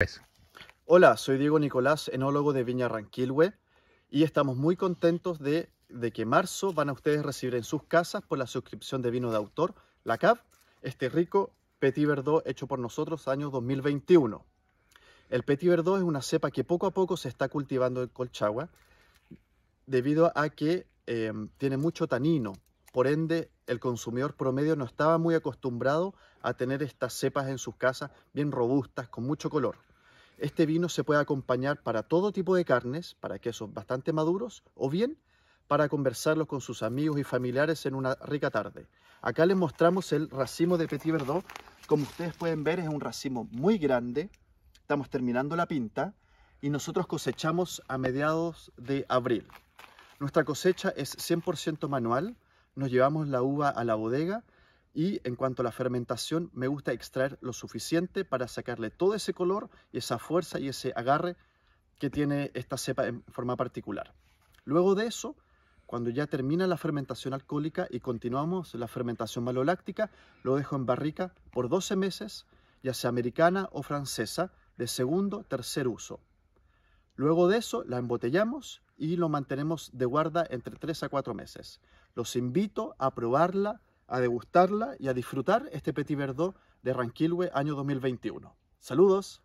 Pues. Hola, soy Diego Nicolás, enólogo de Viña Ranquilwe, y estamos muy contentos de, que que marzo van a ustedes recibir en sus casas por la suscripción de vino de autor, la CAV, este rico Petit Verdot hecho por nosotros año 2021. El Petit Verdot es una cepa que poco a poco se está cultivando en Colchagua debido a que eh, tiene mucho tanino, por ende el consumidor promedio no estaba muy acostumbrado a tener estas cepas en sus casas bien robustas, con mucho color. Este vino se puede acompañar para todo tipo de carnes, para quesos bastante maduros, o bien para conversarlos con sus amigos y familiares en una rica tarde. Acá les mostramos el racimo de Petit Verdot. Como ustedes pueden ver, es un racimo muy grande. Estamos terminando la pinta y nosotros cosechamos a mediados de abril. Nuestra cosecha es 100% manual. Nos llevamos la uva a la bodega y en cuanto a la fermentación, me gusta extraer lo suficiente para sacarle todo ese color, y esa fuerza y ese agarre que tiene esta cepa en forma particular. Luego de eso, cuando ya termina la fermentación alcohólica y continuamos la fermentación maloláctica, lo dejo en barrica por 12 meses, ya sea americana o francesa, de segundo, tercer uso. Luego de eso, la embotellamos y lo mantenemos de guarda entre 3 a 4 meses. Los invito a probarla a degustarla y a disfrutar este Petit Verdot de Ranquilwe año 2021. Saludos.